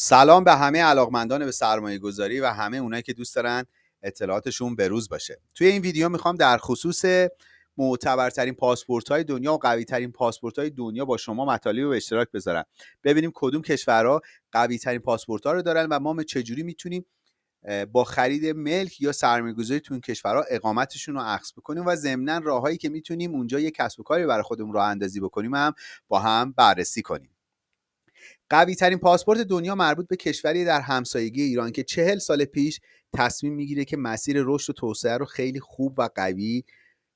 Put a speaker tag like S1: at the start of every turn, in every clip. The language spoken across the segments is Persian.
S1: سلام به همه علاقمندان به سرمایه گذاری و همه اونایی که دوست دارن اطلاعاتشون به روز باشه توی این ویدیو میخوام در خصوص معتبرترین پاسپورت های دنیا و قوی ترین پاسپورت های دنیا با شما مطالب رو به اشتراک بذارم ببینیم کدوم کشورها قوی ترین پاسپورت ها رو دارن و ما چجوری میتونیم با خرید ملک یا گذاری تو این کشورها اقامتشون رو عکس بکنیم و ضمنا راههایی که میتونیم اونجا یه کسب و کاری برای خودمون راه اندازی بکنیم هم با هم بررسی کنیم قوی ترین پاسپورت دنیا مربوط به کشوری در همسایگی ایران که چهل سال پیش تصمیم میگیره که مسیر رشد و توسعه رو خیلی خوب و قوی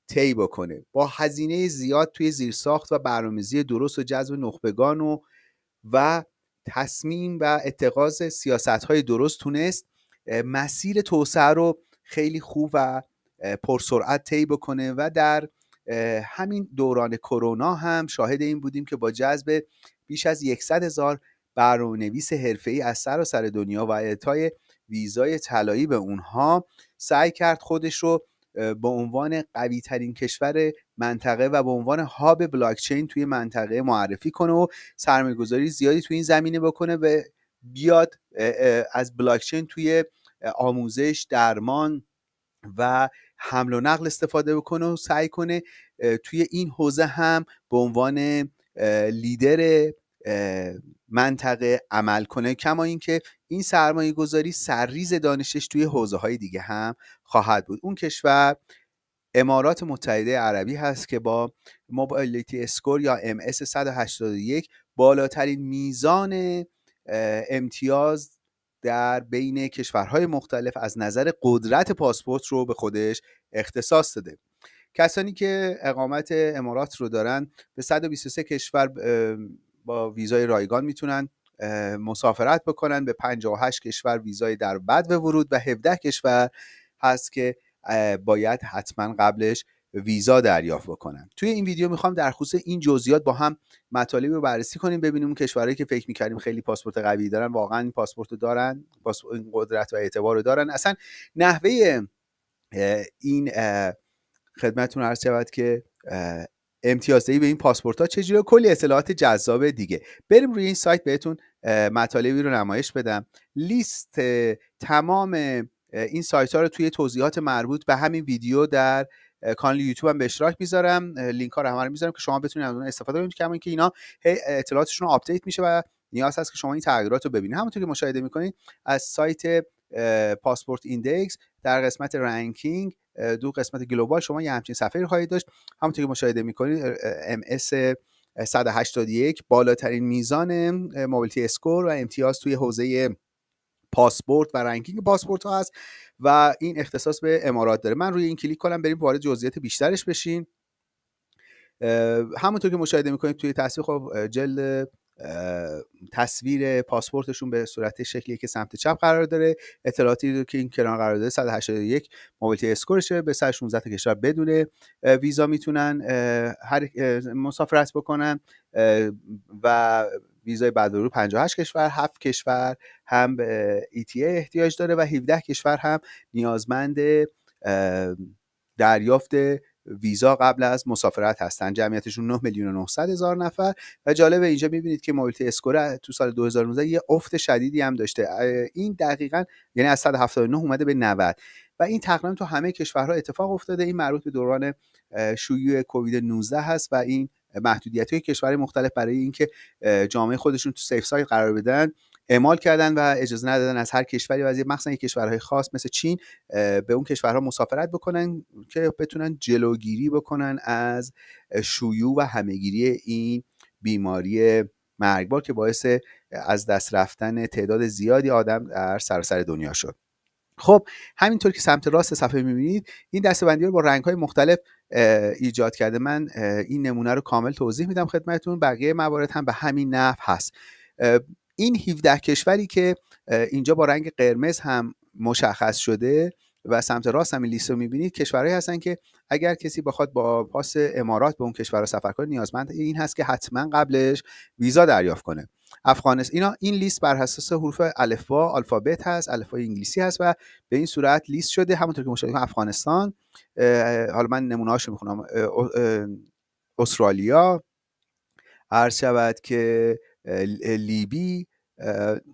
S1: طی بکنه با هزینه زیاد توی زیرساخت و برنامه‌ریزی درست و جذب نخبگان و و تصمیم و اتقاض سیاست‌های درست تونست مسیر توسعه رو خیلی خوب و پرسرعت طی بکنه و در همین دوران کرونا هم شاهد این بودیم که با جذب بیش از 100 هزار حرفه حرفه‌ای از سراسر سر دنیا و اعطای ویزای طلایی به اونها سعی کرد خودش رو به عنوان قوی ترین کشور منطقه و به عنوان هاب بلاکچین توی منطقه معرفی کنه و سرمایه گذاری زیادی توی این زمینه بکنه و بیاد از بلاکچین توی آموزش درمان و حمل و نقل استفاده بکنه و سعی کنه توی این حوزه هم به عنوان لیدر منطقه عمل کنه کما اینکه این سرمایه گذاری سرریز دانشش توی حوزه های دیگه هم خواهد بود اون کشور امارات متحده عربی هست که با موبایلیتی اسکور یا MS 181 بالاترین میزان امتیاز در بین کشورهای مختلف از نظر قدرت پاسپورت رو به خودش اختصاص داده کسانی که اقامت امارات رو دارن به 123 کشور با ویزای رایگان میتونن مسافرت بکنن به 58 کشور ویزای در بد و ورود و 17 کشور هست که باید حتما قبلش ویزا دریافت بکنن توی این ویدیو میخوام در خصوص این جزئیات با هم مطالبی رو بررسی کنیم ببینیم اون کشورهایی که فکر میکردیم خیلی پاسپورت قوی دارن واقعا این پاسپورت رو دارن این قدرت و اعتبار رو دارن اصلا نحوه این خدمتتون عرض شود که امتیازدهی به این پاسپورت ها چجوری کلی اطلاعات جذاب دیگه بریم روی این سایت بهتون مطالبی رو نمایش بدم لیست تمام این سایت ها رو توی توضیحات مربوط به همین ویدیو در کانال یوتیوب هم به اشتراک میذارم لینک ها رو همه میذارم که شما بتونید از اون استفاده کنید کما اینکه اینا اطلاعاتشون آپدیت میشه و نیاز هست که شما این تغییرات رو ببینید همونطور که مشاهده میکنید از سایت پاسپورت ایندکس در قسمت رنکینگ دو قسمت گلوبال شما یه همچین صفحه رو خواهید داشت همونطور که مشاهده میکنید MS 181 بالاترین میزان موبیلتی اسکور و امتیاز توی حوزه پاسپورت و رنکینگ پاسپورت ها هست و این اختصاص به امارات داره من روی این کلیک کنم بریم وارد جزئیات بیشترش بشین همونطور که مشاهده میکنید توی تصویر خب جلد تصویر پاسپورتشون به صورت شکلی که سمت چپ قرار داره اطلاعاتی رو که این کنار قرار داره 181 موبیلیتی اسکورشه به 16 تا کشور بدونه ویزا میتونن هر مسافرت بکنن و ویزای بعد رو 58 کشور 7 کشور هم به ETA احتیاج داره و 17 کشور هم نیازمند دریافت ویزا قبل از مسافرت هستن جمعیتشون 9 میلیون و 900 هزار نفر و جالبه اینجا میبینید که مولتی اسکوره تو سال 2019 یه افت شدیدی هم داشته این دقیقا یعنی از 179 اومده به 90 و این تقریبا تو همه کشورها اتفاق افتاده این مربوط به دوران شیوع کووید 19 هست و این محدودیت های کشور مختلف برای اینکه جامعه خودشون تو سیف سایت قرار بدن اعمال کردن و اجازه ندادن از هر کشوری و از مخصوصا کشورهای خاص مثل چین به اون کشورها مسافرت بکنن که بتونن جلوگیری بکنن از شیوع و همهگیری این بیماری مرگبار که باعث از دست رفتن تعداد زیادی آدم در سراسر دنیا شد خب همینطور که سمت راست صفحه میبینید این دستبندی رو با رنگ های مختلف ایجاد کرده من این نمونه رو کامل توضیح میدم خدمتون بقیه موارد هم به همین نف هست این 17 کشوری که اینجا با رنگ قرمز هم مشخص شده و سمت راست هم لیست رو میبینید کشورهایی هستن که اگر کسی بخواد با پاس امارات به اون کشور رو سفر کنه نیازمند این هست که حتما قبلش ویزا دریافت کنه افغانستان اینا این لیست بر اساس حروف الفا، آلفابت هست الفبای انگلیسی هست و به این صورت لیست شده همونطور که مشاهده افغانستان حالا من رو میخونم استرالیا عرض شود که لیبی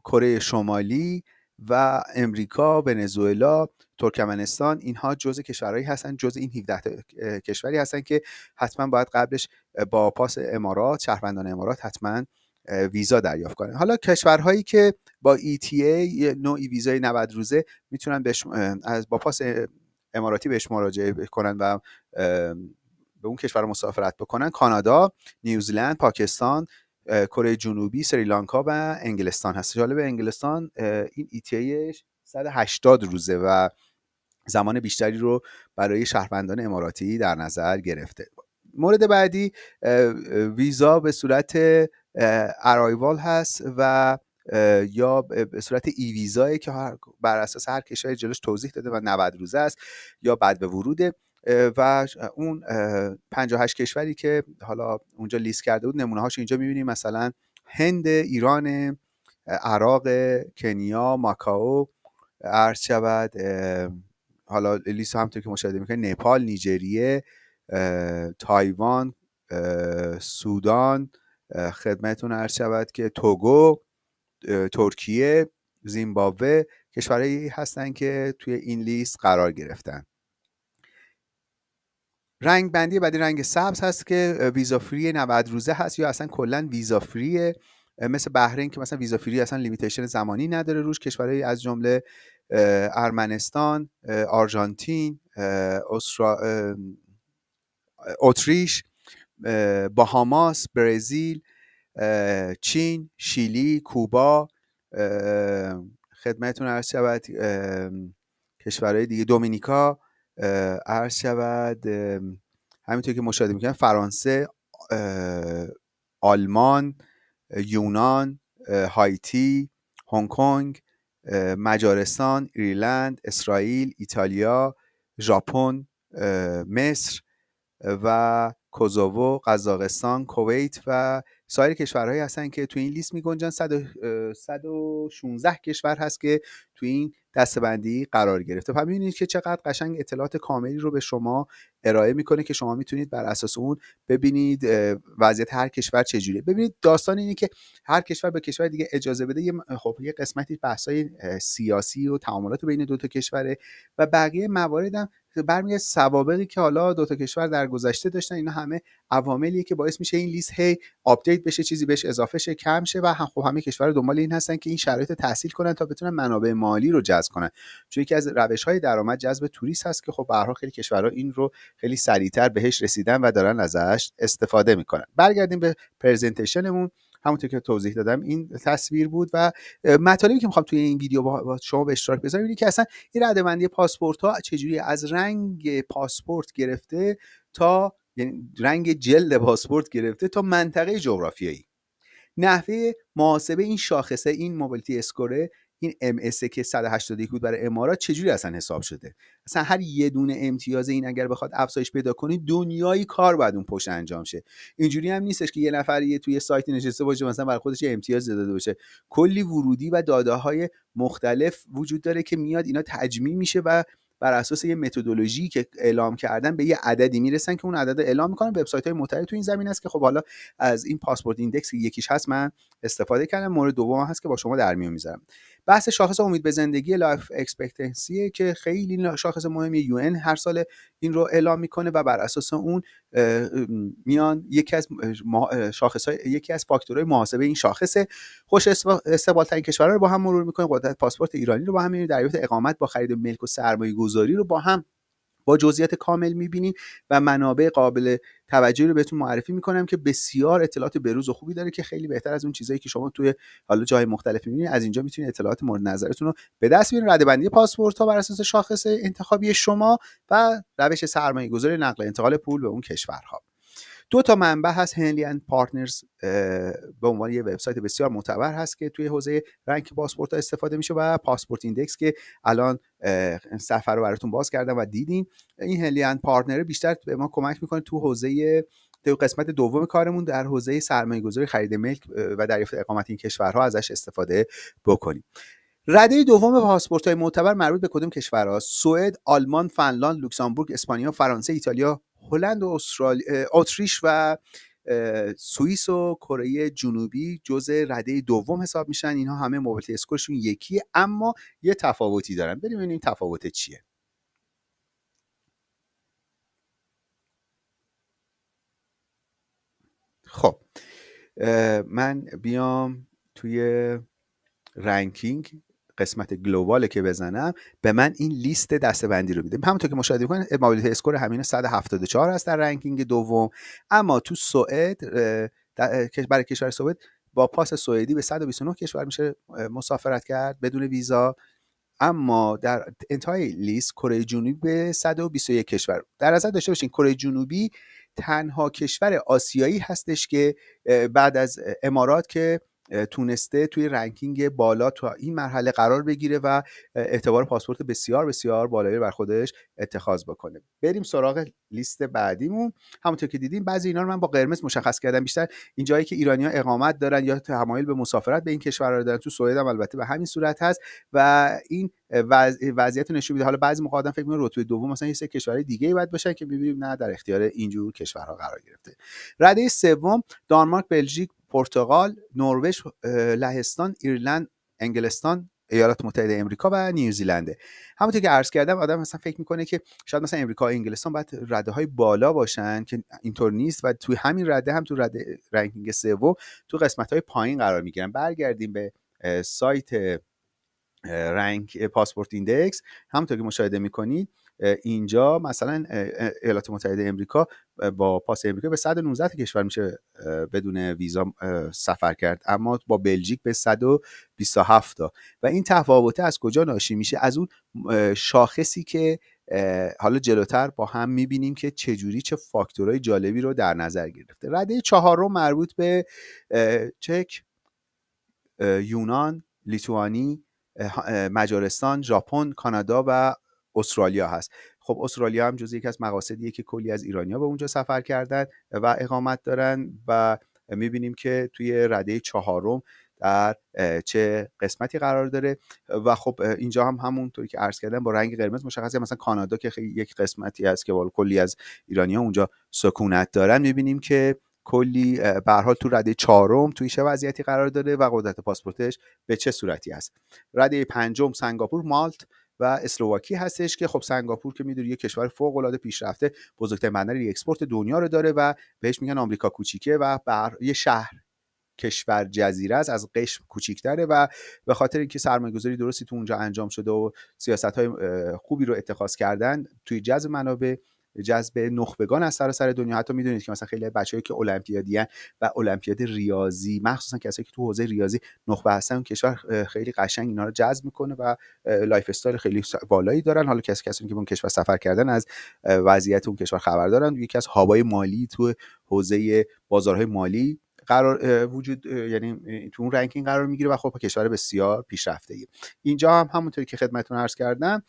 S1: کره شمالی و امریکا، ونزوئلا، ترکمنستان اینها جزء کشورهایی هستند جزء این 17 کشوری هستند که حتما باید قبلش با پاس امارات شهروندان امارات حتما ویزا دریافت کنن حالا کشورهایی که با ETA نوعی ویزای 90 روزه میتونن از با پاس اماراتی بهش مراجعه کنن و به اون کشور مسافرت بکنن کانادا، نیوزلند، پاکستان، کره جنوبی سریلانکا و انگلستان هست جالب انگلستان این ایش 180 روزه و زمان بیشتری رو برای شهروندان اماراتی در نظر گرفته مورد بعدی ویزا به صورت ارایوال هست و یا به صورت ای ویزایی که بر اساس هر کشور جلوش توضیح داده و 90 روزه است یا بعد به وروده و اون 58 کشوری که حالا اونجا لیست کرده بود نمونه هاش اینجا میبینیم مثلا هند ایران عراق کنیا ماکاو عرض شود حالا لیست همطور که مشاهده میکنید نپال نیجریه تایوان سودان خدمتون عرض شود که توگو ترکیه زیمبابوه کشورهایی هستند که توی این لیست قرار گرفتن رنگ بندی بعدی رنگ سبز هست که ویزا فری 90 روزه هست یا اصلا کلا ویزا فریه مثل بحرین که مثلا ویزا فری اصلا لیمیتیشن زمانی نداره روش کشورهای از جمله ارمنستان آرژانتین اتریش باهاماس برزیل چین شیلی کوبا خدمتتون عرض شود کشورهای دیگه دومینیکا عرض شود همینطور که مشاهده میکنم فرانسه آلمان یونان هایتی هنگ کنگ مجارستان ایرلند اسرائیل ایتالیا ژاپن مصر و کوزوو قزاقستان کویت و سایر کشورهایی هستن که تو این لیست میگنجن گنجن 116 کشور هست که تو این دستبندی قرار گرفته پس ببینید که چقدر قشنگ اطلاعات کاملی رو به شما ارائه میکنه که شما میتونید بر اساس اون ببینید وضعیت هر کشور چجوریه ببینید داستان اینه که هر کشور به کشور دیگه اجازه بده خب یه قسمتی بحثای سیاسی و تعاملات بین دو تا کشوره و بقیه موارد هم برمیگه سوابقی که حالا دو تا کشور در گذشته داشتن اینا همه عواملیه که باعث میشه این لیست هی آپدیت بشه چیزی بهش اضافه شه کم شه و هم خب همه کشور دنبال این هستن که این شرایط تحصیل کنن تا بتونن منابع مالی رو جذب کنن چون یکی از روش های درآمد جذب توریست هست که خب به خیلی کشورها این رو خیلی سریعتر بهش رسیدن و دارن ازش استفاده میکنن برگردیم به پرزنتیشنمون همونطور که توضیح دادم این تصویر بود و مطالبی که میخوام توی این ویدیو با شما به اشتراک بذارم اینه که اصلا این بندی پاسپورت ها چجوری از رنگ پاسپورت گرفته تا یعنی رنگ جلد پاسپورت گرفته تا منطقه جغرافیایی نحوه محاسبه این شاخصه این موبیلیتی اسکوره این اس که 181 بود برای امارات چجوری اصلا حساب شده اصلا هر یه دونه امتیاز این اگر بخواد افزایش پیدا کنی دنیایی کار باید اون پشت انجام شه اینجوری هم نیستش که یه نفر یه توی سایت نشسته باشه مثلا برای خودش امتیاز داده باشه کلی ورودی و داده های مختلف وجود داره که میاد اینا تجمیع میشه و بر اساس یه متدولوژی که اعلام کردن به یه عددی میرسن که اون عدد اعلام میکنن وبسایت های معتبر تو این زمین است که خب حالا از این پاسپورت ایندکس یکیش هست من استفاده کردم مورد دوم هست که با شما در میون میذارم بحث شاخص امید به زندگی لایف اکسپکتنسیه که خیلی شاخص مهمی یو هر سال این رو اعلام میکنه و بر اساس اون میان یکی از شاخص یکی از فاکتورهای محاسبه این شاخصه خوش استقبال ترین کشورها رو با هم مرور میکنه قدرت پاسپورت ایرانی رو با هم دریافت اقامت با خرید ملک و سرمایه گذاری رو با هم با جزئیات کامل میبینیم و منابع قابل توجهی رو بهتون معرفی میکنم که بسیار اطلاعات بروز و خوبی داره که خیلی بهتر از اون چیزایی که شما توی حالا جای مختلف میبینید از اینجا میتونید اطلاعات مورد نظرتون رو به دست بیارید بندی پاسپورت ها بر اساس شاخص انتخابی شما و روش سرمایه گذاری نقل انتقال پول به اون کشورها دو تا منبع هست هنلی اند پارتنرز به عنوان یه وبسایت بسیار معتبر هست که توی حوزه رنک پاسپورت استفاده میشه و پاسپورت ایندکس که الان سفر رو براتون باز کردم و دیدین این هلیان پارتنر بیشتر به ما کمک میکنه تو حوزه تو قسمت دوم کارمون در حوزه سرمایه گذاری خرید ملک و دریافت اقامت این کشورها ازش استفاده بکنیم رده دوم پاسپورت های معتبر مربوط به کدوم کشورها سوئد، آلمان، فنلاند، لوکسامبورگ اسپانیا، فرانسه، ایتالیا، هلند و استرالیا اتریش و سوئیس و کره جنوبی جزء رده دوم حساب میشن اینها همه موبایل اسکورشون یکیه اما یه تفاوتی دارن بریم ببینیم تفاوت چیه خب من بیام توی رنکینگ قسمت گلوباله که بزنم به من این لیست دسته بندی رو میده همونطور که مشاهده کنید امابیلیت اسکور همین 174 هست در رنکینگ دوم اما تو سوئد برای کشور سوئد با پاس سوئدی به 129 کشور میشه مسافرت کرد بدون ویزا اما در انتهای لیست کره جنوبی به 121 کشور در نظر داشته باشین کره جنوبی تنها کشور آسیایی هستش که بعد از امارات که تونسته توی رنکینگ بالا تا این مرحله قرار بگیره و اعتبار پاسپورت بسیار بسیار بالایی بر خودش اتخاذ بکنه بریم سراغ لیست بعدیمون همونطور که دیدیم بعضی اینا رو من با قرمز مشخص کردم بیشتر این که ایرانی ها اقامت دارن یا تمایل به مسافرت به این کشورها رو دارن تو سوئد هم البته به همین صورت هست و این وضعیت نشون میده حالا بعضی موقع آدم فکر رتبه دوم مثلا یه سه کشور دیگه ای باید باشن که میبینیم نه در اختیار اینجور کشورها قرار گرفته رده سوم دانمارک بلژیک پرتغال نروژ لهستان ایرلند انگلستان ایالات متحده امریکا و نیوزیلند. همونطور که عرض کردم آدم مثلا فکر میکنه که شاید مثلا امریکا و انگلستان باید رده های بالا باشن که اینطور نیست و توی همین رده هم تو رده رنکینگ سوم تو قسمت های پایین قرار میگیرن برگردیم به سایت رنگ پاسپورت ایندکس همونطور که مشاهده میکنید اینجا مثلا ایالات متحده امریکا با پاس امریکا به 119 کشور میشه بدون ویزا سفر کرد اما با بلژیک به 127 تا و این تفاوت از کجا ناشی میشه از اون شاخصی که حالا جلوتر با هم میبینیم که چجوری چه فاکتورهای جالبی رو در نظر گرفته رده چهارم مربوط به چک یونان لیتوانی مجارستان ژاپن کانادا و استرالیا هست خب استرالیا هم جز یکی از مقاصدیه که کلی از ایرانیا به اونجا سفر کردن و اقامت دارن و میبینیم که توی رده چهارم در چه قسمتی قرار داره و خب اینجا هم همونطوری که عرض کردم با رنگ قرمز مشخصه مثلا کانادا که یک قسمتی هست که بالا کلی از ایرانی ها اونجا سکونت دارن میبینیم که کلی به حال تو رده چهارم توی چه وضعیتی قرار داره و قدرت پاسپورتش به چه صورتی است. رده پنجم سنگاپور مالت و اسلوواکی هستش که خب سنگاپور که میدونی یه کشور فوق العاده پیشرفته بزرگترین بندر اکسپورت دنیا رو داره و بهش میگن آمریکا کوچیکه و بر یه شهر کشور جزیره است از قشم کوچیکتره و به خاطر اینکه سرمایه‌گذاری درستی تو اونجا انجام شده و سیاست های خوبی رو اتخاذ کردن توی جذب منابع جذب نخبگان از سراسر دنیا حتی میدونید که مثلا خیلی بچه‌ای که المپیادیان و المپیاد ریاضی مخصوصا کسایی که تو حوزه ریاضی نخبه هستن کشور خیلی قشنگ اینا رو جذب میکنه و لایف استایل خیلی بالایی دارن حالا کسی کسایی که به اون کشور سفر کردن از وضعیت اون کشور خبر دارن یکی از هابای مالی تو حوزه بازارهای مالی قرار وجود یعنی تو اون رنکینگ قرار میگیره و خب کشور بسیار پیشرفته ای اینجا هم همونطوری که خدمتتون عرض کردم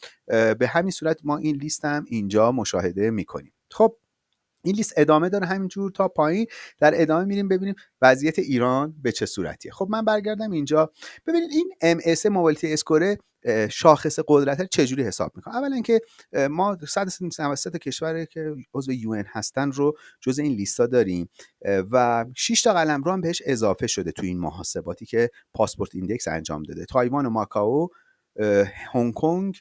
S1: به همین صورت ما این لیست هم اینجا مشاهده میکنیم خب این لیست ادامه داره همینجور تا پایین در ادامه میریم ببینیم وضعیت ایران به چه صورتیه خب من برگردم اینجا ببینید این MS اس اسکوره شاخص قدرت چجوری حساب میکنه؟ اولا اینکه ما 193 کشور که عضو یو هستن رو جز این لیستا داریم و 6 تا رو هم بهش اضافه شده تو این محاسباتی که پاسپورت ایندکس انجام داده تایوان و ماکاو هنگ کنگ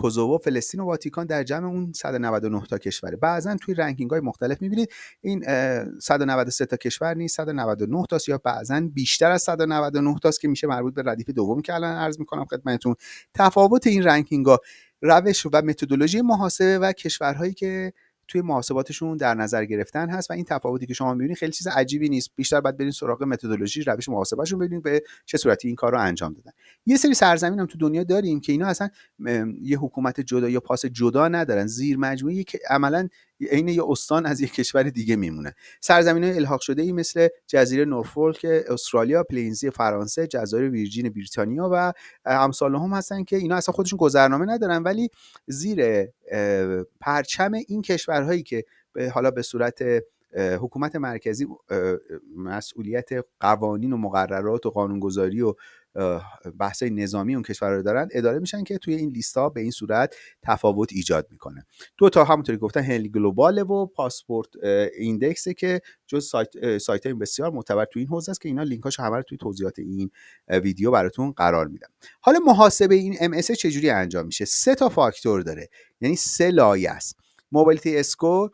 S1: کوزوو فلسطین و واتیکان در جمع اون 199 تا کشوره بعضا توی رنکینگ های مختلف میبینید این 193 تا کشور نیست 199 تاست یا بعضا بیشتر از 199 تاست که میشه مربوط به ردیف دوم که الان عرض میکنم خدمتتون تفاوت این رنکینگ ها روش و متدولوژی محاسبه و کشورهایی که توی محاسباتشون در نظر گرفتن هست و این تفاوتی که شما میبینید خیلی چیز عجیبی نیست بیشتر باید برین سراغ متدولوژی روش محاسبهشون ببینید به چه صورتی این کار رو انجام دادن یه سری سرزمین هم تو دنیا داریم که اینا اصلا یه حکومت جدا یا پاس جدا ندارن زیر مجموعه که عملاً عین یه استان از یک کشور دیگه میمونه سرزمین الحاق شده ای مثل جزیره نورفولک استرالیا پلینزی فرانسه جزایر ویرجین بریتانیا و امثال هم هستن که اینا اصلا خودشون گذرنامه ندارن ولی زیر پرچم این کشورهایی که حالا به صورت حکومت مرکزی مسئولیت قوانین و مقررات و قانونگذاری و بحثای نظامی اون کشور رو دارن اداره میشن که توی این لیست ها به این صورت تفاوت ایجاد میکنه دو تا همونطوری گفتن هنلی گلوبال و پاسپورت ایندکسه که جز سایت, سایت های بسیار معتبر توی این حوزه است که اینا لینکاش همه رو توی توضیحات این ویدیو براتون قرار میدم حالا محاسبه این ام چجوری انجام میشه سه تا فاکتور داره یعنی سه لایه است موبیلیتی اسکور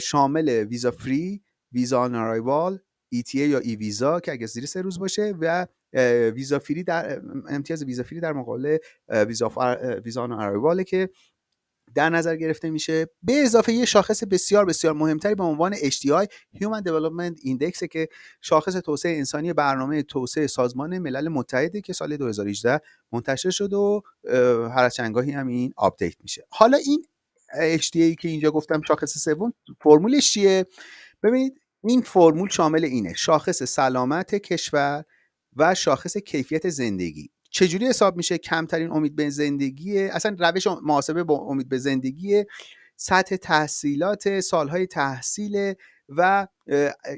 S1: شامل ویزا فری ویزا آن ای e یا ای e ویزا که اگه زیر سه روز باشه و ویزا فری در امتیاز ویزا فری در مقابل ویزا فر... ویزا که در نظر گرفته میشه به اضافه یه شاخص بسیار بسیار مهمتری به عنوان HDI Human Development Index که شاخص توسعه انسانی برنامه توسعه سازمان ملل متحده که سال 2018 منتشر شد و هر از هم این آپدیت میشه حالا این HDI که اینجا گفتم شاخص سوم فرمولش چیه ببینید این فرمول شامل اینه شاخص سلامت کشور و شاخص کیفیت زندگی چجوری حساب میشه کمترین امید به زندگی اصلا روش محاسبه با امید به زندگی سطح تحصیلات سالهای تحصیل و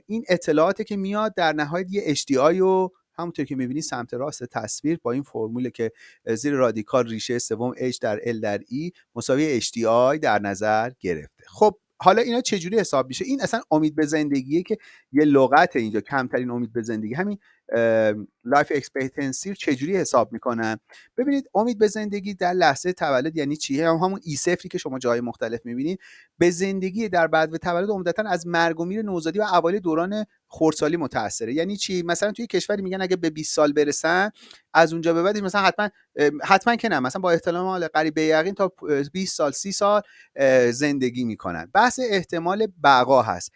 S1: این اطلاعاتی که میاد در نهایت یه HDI و همونطور که میبینی سمت راست تصویر با این فرموله که زیر رادیکال ریشه سوم H در L در E مساوی HDI در نظر گرفته خب حالا اینا چجوری حساب میشه این اصلا امید به زندگیه که یه لغت اینجا کمترین امید به زندگی همین لایف اکسپکتنسی چجوری حساب میکنن ببینید امید به زندگی در لحظه تولد یعنی چیه هم یعنی همون ای که شما جای مختلف میبینید به زندگی در بعد تولد عمدتا از مرگ و میر نوزادی و اوایل دوران خردسالی متاثره یعنی چی مثلا توی کشوری میگن اگه به 20 سال برسن از اونجا به بعدش مثلا حتما حتما که نه مثلا با احتمال قریب به یقین تا 20 سال 30 سال زندگی میکنن بحث احتمال بقا هست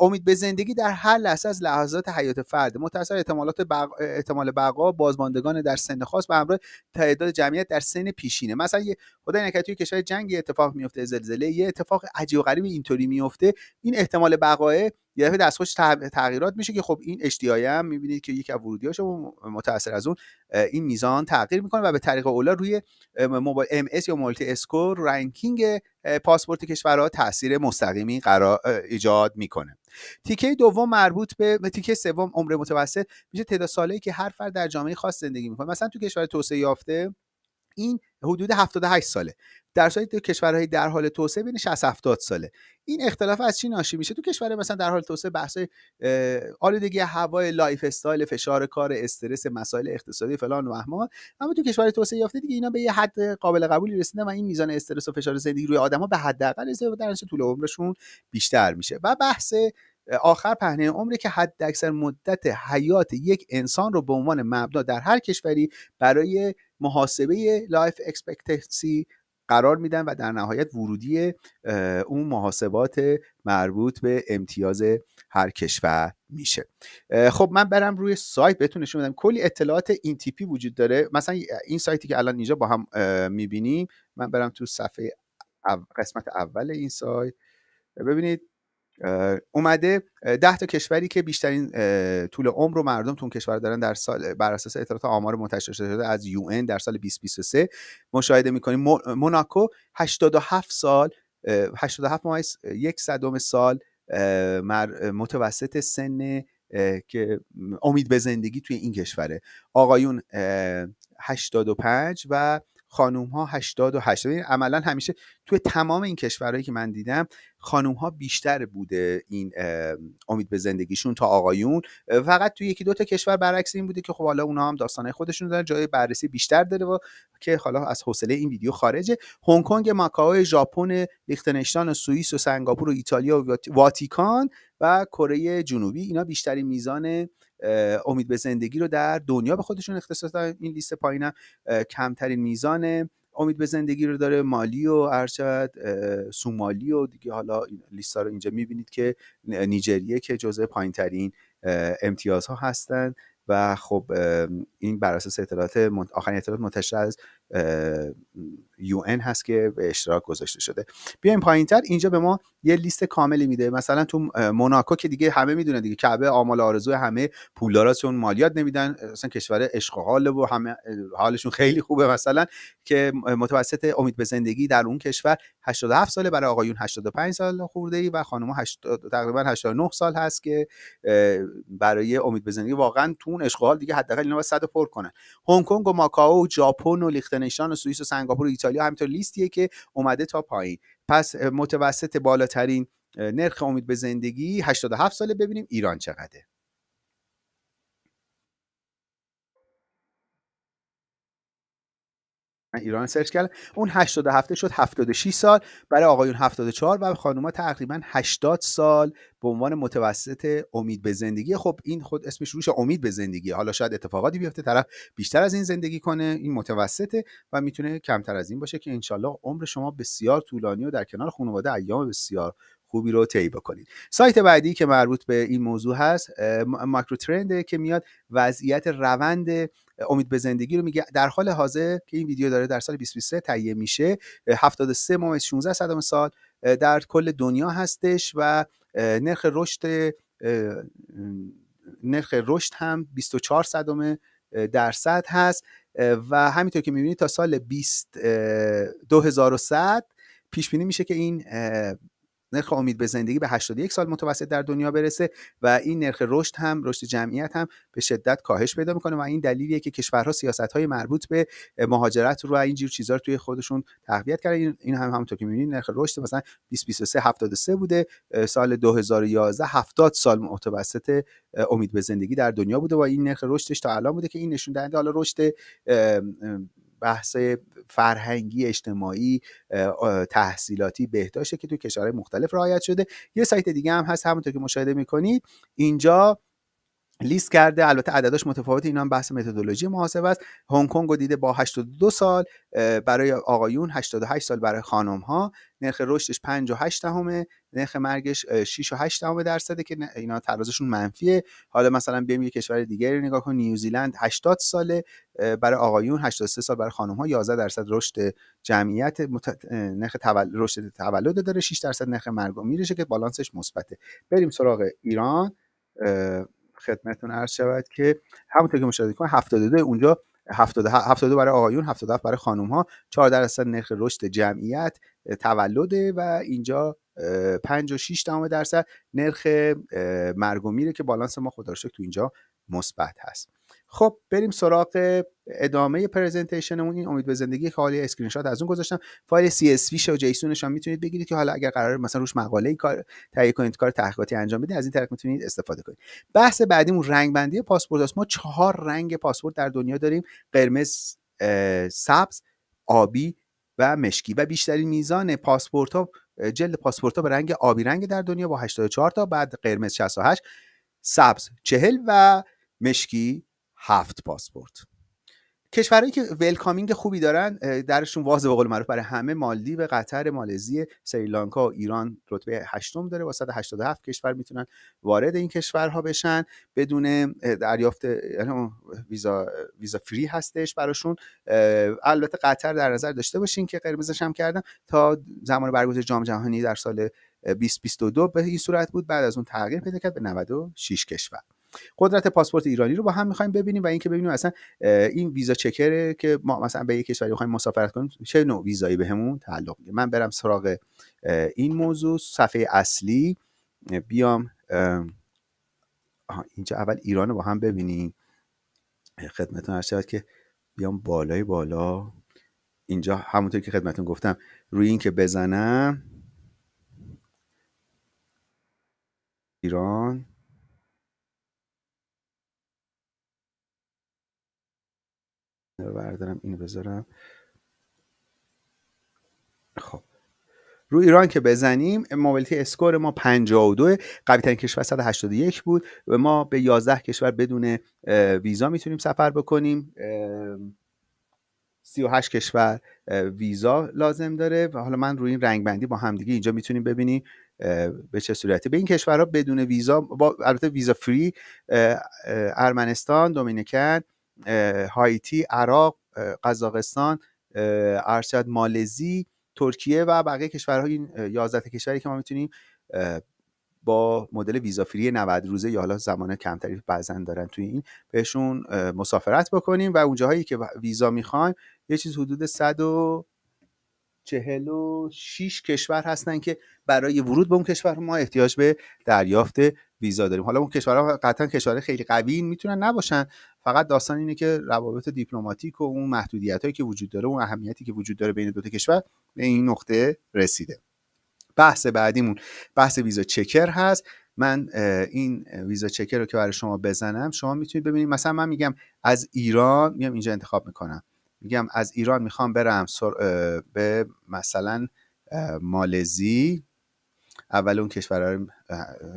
S1: امید به زندگی در هر لحظه از لحظات حیات فرد متأثر احتمالات بق... احتمال بقا بازماندگان در سن خاص به همراه تعداد جمعیت در سن پیشینه مثلا یه خدای نکرده توی کشور جنگی اتفاق میفته زلزله یه اتفاق عجیب و غریب اینطوری میفته این احتمال بقاه یه دفعه دستخوش تغییرات میشه که خب این HDI هم میبینید که یکی از ورودیاش متاثر از اون این میزان تغییر میکنه و به طریق اولا روی موبایل ام یا مولتی اسکور رنکینگ پاسپورت کشورها تاثیر مستقیمی قرار ایجاد میکنه تیکه دوم مربوط به تیکه سوم عمر متوسط میشه تعداد سالی که هر فرد در جامعه خاص زندگی میکنه مثلا تو کشور توسعه یافته این حدود 78 ساله در سایت تو کشورهای در حال توسعه بین 60 70 ساله این اختلاف از چی ناشی میشه تو کشور مثلا در حال توسعه بحث آلودگی هوای لایف استایل فشار کار استرس مسائل اقتصادی فلان و اما اما تو کشور توسعه یافته دیگه اینا به یه حد قابل قبولی رسیدن و این میزان استرس و فشار زندگی روی آدما به حداقل رسیده و در طول عمرشون بیشتر میشه و بحث آخر پهنه عمره که حد اکثر مدت حیات یک انسان رو به عنوان مبنا در هر کشوری برای محاسبه لایف اکسپکتنسی قرار میدن و در نهایت ورودی اون محاسبات مربوط به امتیاز هر کشور میشه خب من برم روی سایت بهتون نشون بدم کلی اطلاعات این تیپی وجود داره مثلا این سایتی که الان اینجا با هم میبینیم من برم تو صفحه قسمت اول این سایت ببینید اومده ده تا کشوری که بیشترین طول عمر رو مردم تو اون کشور دارن در سال بر اساس اطلاعات آمار منتشر شده از یو در سال 2023 مشاهده میکنیم موناکو 87 سال 87 ماه یک صدم سال متوسط سن که امید به زندگی توی این کشوره آقایون 85 و خانوم ها و این عملا همیشه توی تمام این کشورهایی که من دیدم خانوم ها بیشتر بوده این امید به زندگیشون تا آقایون فقط توی یکی دو تا کشور برعکس این بوده که خب حالا اونا هم داستانه خودشون دارن جای بررسی بیشتر داره و که حالا از حوصله این ویدیو خارجه هنگ کنگ ماکائو ژاپن لیختنشتان، و سوئیس و سنگاپور و ایتالیا و واتیکان و کره جنوبی اینا بیشتری میزان امید به زندگی رو در دنیا به خودشون اختصاص دادن این لیست هم کمترین میزان امید به زندگی رو داره مالی و ارشد سومالی و دیگه حالا ها رو اینجا میبینید که نیجریه که جزء پایینترین امتیازها هستند و خب این بر اساس اطلاعات آخرین اطلاعات منتشر از یو هست که به اشتراک گذاشته شده بیایم پایینتر اینجا به ما یه لیست کاملی میده مثلا تو موناکو که دیگه همه میدونه دیگه کعبه آمال آرزو همه پولدارا چون مالیات نمیدن مثلا کشور عشق و همه حالشون خیلی خوبه مثلا که متوسط امید به زندگی در اون کشور 87 ساله برای آقایون 85 سال خورده ای و خانم ها تقریبا 89 سال هست که برای امید به زندگی واقعا تو اون دیگه حداقل اینا صد پر کنن هنگ کنگ و و ژاپن و لیختن نشان و سوئیس و سنگاپور و ایتالیا همینطور لیستیه که اومده تا پایین پس متوسط بالاترین نرخ امید به زندگی 87 ساله ببینیم ایران چقدره من ایران سرچ کردم اون 87 شد 76 سال برای آقایون 74 و خانوما تقریبا 80 سال به عنوان متوسط امید به زندگی خب این خود اسمش روش امید به زندگی حالا شاید اتفاقاتی بیفته طرف بیشتر از این زندگی کنه این متوسطه و میتونه کمتر از این باشه که انشالله عمر شما بسیار طولانی و در کنار خانواده ایام بسیار خوبی رو طی بکنید سایت بعدی که مربوط به این موضوع هست ماکرو ترنده که میاد وضعیت روند امید به زندگی رو میگه در حال حاضر که این ویدیو داره در سال 2023 تهیه میشه 73 ماه 16 صدم سال در کل دنیا هستش و نرخ رشد نرخ رشد هم 24 صدم درصد هست و همینطور که میبینید تا سال 20 2100 پیش بینی میشه که این نرخ امید به زندگی به 81 سال متوسط در دنیا برسه و این نرخ رشد هم رشد جمعیت هم به شدت کاهش پیدا میکنه و این دلیلیه که کشورها سیاست های مربوط به مهاجرت رو اینجور چیزا رو توی خودشون تقویت کردن این هم همونطور که میبینید نرخ رشد مثلا 2023 73 بوده سال 2011 70 سال متوسط امید به زندگی در دنیا بوده و این نرخ رشدش تا الان بوده که این نشون دهنده حالا رشد بحث فرهنگی اجتماعی تحصیلاتی بهداشته که توی کشورهای مختلف رعایت شده یه سایت دیگه هم هست همونطور که مشاهده میکنید اینجا لیست کرده البته عدداش متفاوت اینا هم بحث متدولوژی محاسبه است هنگ کنگ رو دیده با 82 سال برای آقایون 88 سال برای خانم ها نرخ رشدش 5 و 8 نرخ مرگش 6 و 8 درصده که اینا ترازشون منفیه حالا مثلا بیایم یه کشور دیگری نگاه کن نیوزیلند 80 ساله برای آقایون 83 سال برای خانم ها 11 درصد رشد جمعیت مت... نرخ تول... رشد تولد داره 6 درصد نرخ مرگ و میرشه که بالانسش مثبته بریم سراغ ایران خدمتتون عرض شود که همونطور که مشاهده کنید 72 اونجا 72 برای آقایون 77 برای خانم ها 4 درصد نرخ رشد جمعیت تولده و اینجا 5 و 6 درصد نرخ مرگ و میره که بالانس ما خدا تو اینجا مثبت هست خب بریم سراغ ادامه پرزنتیشنمون این امید به زندگی که حالی اسکرین شات از اون گذاشتم فایل سی اس وی و هم میتونید بگیرید که حالا اگر قرار مثلا روش مقاله ای کار تهیه کنید کار تحقیقاتی انجام بدید از این طریق میتونید استفاده کنید بحث بعدیمون رنگ بندی پاسپورت است ما چهار رنگ پاسپورت در دنیا داریم قرمز سبز آبی و مشکی و بیشترین میزان پاسپورت ها جلد پاسپورت ها به رنگ آبی رنگ در دنیا با 84 تا بعد قرمز 68 سبز 40 و مشکی هفت پاسپورت کشورهایی که ولکامینگ خوبی دارن درشون واضح به قول معروف برای همه مالدیو به قطر مالزی سریلانکا و ایران رتبه هشتم داره با 187 کشور میتونن وارد این کشورها بشن بدون دریافت یعنی ویزا ویزا فری هستش براشون البته قطر در نظر داشته باشین که قرمزش هم کردم تا زمان برگزاری جام جهانی در سال 2022 به این صورت بود بعد از اون تغییر پیدا کرد به 96 کشور قدرت پاسپورت ایرانی رو با هم میخوایم ببینیم و اینکه ببینیم اصلا این ویزا چکره که ما مثلا به یک کشوری میخوایم مسافرت کنیم چه نوع ویزایی بهمون به تعلق میگیره من برم سراغ این موضوع صفحه اصلی بیام اینجا اول ایران رو با هم ببینیم خدمتتون هر که بیام بالای بالا اینجا همونطور که خدمتون گفتم روی این که بزنم ایران بردارم اینو بذارم خب رو ایران که بزنیم موبیلیتی اسکور ما 52 قوی ترین کشور 181 بود و ما به 11 کشور بدون ویزا میتونیم سفر بکنیم 38 کشور ویزا لازم داره و حالا من روی این رنگ بندی با همدیگه اینجا میتونیم ببینیم به چه صورتی به این کشورها بدون ویزا البته ویزا فری ارمنستان دومینیکن هایتی عراق قزاقستان ارشد مالزی ترکیه و بقیه کشورهای این 11 کشوری که ما میتونیم با مدل ویزا فری 90 روزه یا حالا زمان کمتری بزن دارن توی این بهشون مسافرت بکنیم و اونجاهایی که ویزا میخوایم یه چیز حدود 100 و کشور هستن که برای ورود به اون کشور ما احتیاج به دریافت ویزا داریم حالا اون کشورها قطعا کشورهای خیلی قوی میتونن نباشن فقط داستان اینه که روابط دیپلماتیک و اون محدودیت هایی که وجود داره اون اهمیتی که وجود داره بین دو تا کشور به این نقطه رسیده بحث بعدیمون بحث ویزا چکر هست من این ویزا چکر رو که برای شما بزنم شما میتونید ببینید مثلا من میگم از ایران میام اینجا انتخاب میکنم میگم از ایران میخوام برم به مثلا مالزی اول اون کشور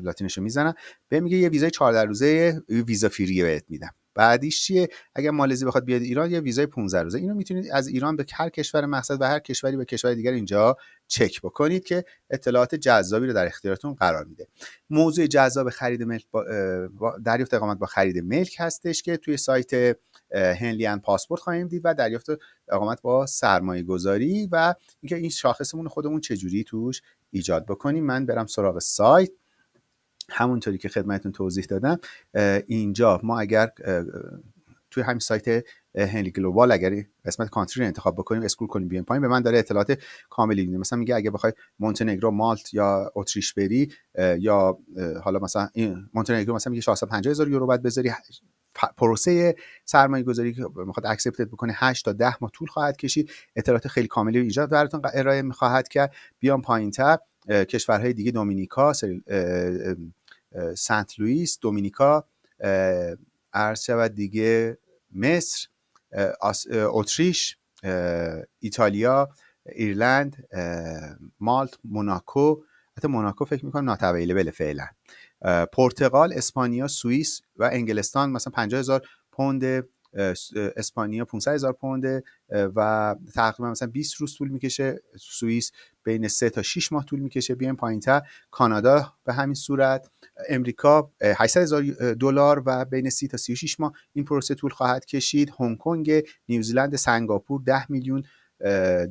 S1: لاتینش رو میزنم به میگه یه ویزای 14 روزه ویزا فری بهت میدم بعدیش چیه اگر مالزی بخواد بیاد ایران یه ویزای 15 روزه اینو میتونید از ایران به هر کشور مقصد و هر کشوری به کشور دیگر اینجا چک بکنید که اطلاعات جذابی رو در اختیارتون قرار میده موضوع جذاب خرید ملک با دریافت اقامت با خرید ملک هستش که توی سایت هنلیان پاسپورت خواهیم دید و دریافت اقامت با سرمایه گذاری و اینکه این شاخصمون خودمون چجوری توش ایجاد بکنیم من برم سراغ سایت همونطوری که خدمتتون توضیح دادم اینجا ما اگر توی همین سایت هنلی گلوبال اگر قسمت کانتری رو انتخاب بکنیم اسکرول کنیم بیان پایین به من داره اطلاعات کاملی میده مثلا میگه اگه بخوای مونتنگرو مالت یا اتریش بری یا حالا مثلا مونتنگرو مثلا میگه 650000 یورو باید بذاری پروسه سرمایه گذاری که میخواد اکسپتت بکنه 8 تا 10 ماه طول خواهد کشید اطلاعات خیلی کاملی و براتون ارائه میخواهد که بیام پایین کشورهای دیگه دومینیکا سنت لوئیس دومینیکا ارز و دیگه مصر اتریش ایتالیا ایرلند مالت موناکو حتی موناکو فکر میکنم ناتویله بله فعلا پرتغال اسپانیا سوئیس و انگلستان مثلا 50000 پوند اسپانیا 500 هزار پونده و تقریبا مثلا 20 روز طول میکشه سوئیس بین 3 تا 6 ماه طول میکشه بیایم پایینتر کانادا به همین صورت امریکا 800 هزار دلار و بین 30 تا 36 ماه این پروسه طول خواهد کشید هنگ کنگ نیوزیلند سنگاپور 10 میلیون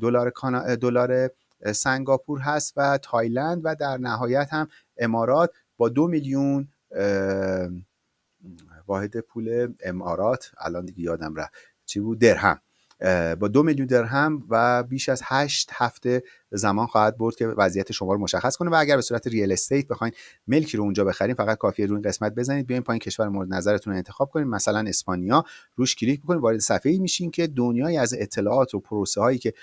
S1: دلار دلار سنگاپور هست و تایلند و در نهایت هم امارات با 2 میلیون واحد پول امارات الان دیگه یادم رفت چی بود درهم با دو میلیون درهم و بیش از هشت هفته زمان خواهد برد که وضعیت شما رو مشخص کنه و اگر به صورت ریال استیت بخواین ملکی رو اونجا بخرین فقط کافیه روی این قسمت بزنید بیاین پایین کشور مورد نظرتون رو انتخاب کنید مثلا اسپانیا روش کلیک بکنید وارد صفحه ای میشین که دنیای از اطلاعات و پروسه هایی که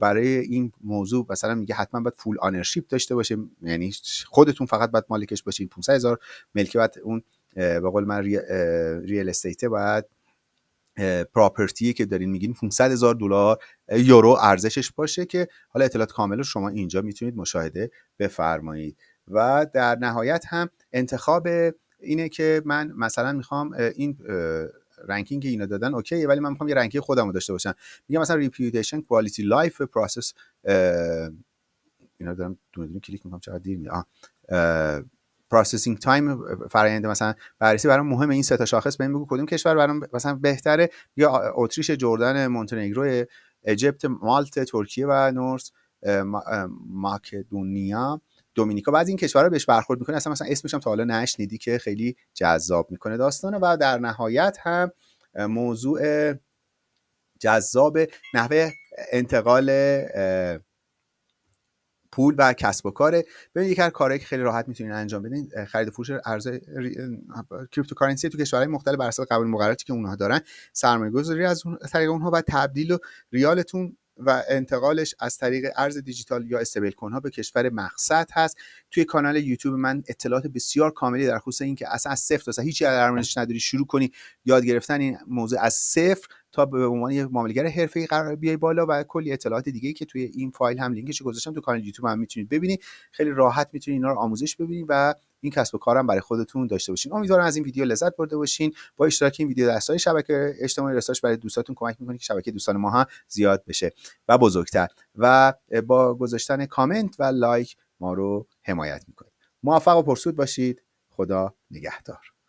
S1: برای این موضوع مثلا میگه حتما باید فول آنرشیپ داشته باشه یعنی خودتون فقط باید مالکش باشین 500 هزار ملکی بعد اون به قول من ریال استیته باید پراپرتی که دارین میگین 500 هزار دلار یورو ارزشش باشه که حالا اطلاعات کامل رو شما اینجا میتونید مشاهده بفرمایید و در نهایت هم انتخاب اینه که من مثلا میخوام این رنکینگ اینا دادن اوکی ولی من میخوام یه رنکینگ خودم رو داشته باشم میگم مثلا ریپیوتیشن کوالیتی لایف پروسس اینا دارم دونه کلیک میکنم چقدر دیر میاد پروسسینگ تایم فرآیند مثلا بررسی برام مهم این سه تا شاخص بهم بگو کدوم کشور برام مثلا بهتره یا اتریش جردن مونتنگرو اجپت مالت ترکیه و نورس ماکدونیا دومینیکا بعضی این کشورها بهش برخورد میکنه اصلا مثلا اسمش هم تا حالا نشنیدی که خیلی جذاب میکنه داستانه و در نهایت هم موضوع جذاب نحوه انتقال پول و کسب و کاره ببین یکی از کارهایی که خیلی راحت میتونین انجام بدین خرید فروش ارز کریپتوکارنسی تو کشورهای مختلف بر اساس قوانین مقرراتی که اونها دارن سرمایه گذاری از اون طریق اونها و تبدیل و ریالتون و انتقالش از طریق ارز دیجیتال یا استیبل کوین ها به کشور مقصد هست توی کانال یوتیوب من اطلاعات بسیار کاملی در خصوص اینکه اصلا از صفر تا هیچی در نداری شروع کنی یاد گرفتن این موضوع از صفر تا به عنوان یک حرفه ای قرار بیای بالا و کلی اطلاعات دیگه که توی این فایل هم لینکش گذاشتم تو کانال یوتیوب هم میتونید ببینید خیلی راحت میتونید اینا رو آموزش ببینید و این کسب و کارم برای خودتون داشته باشین امیدوارم از این ویدیو لذت برده باشین با اشتراک این ویدیو در شبکه اجتماعی رساش برای دوستاتون کمک میکنید که شبکه دوستان ما هم زیاد بشه و بزرگتر و با گذاشتن کامنت و لایک ما رو حمایت میکنید موفق و پرسود باشید خدا نگهدار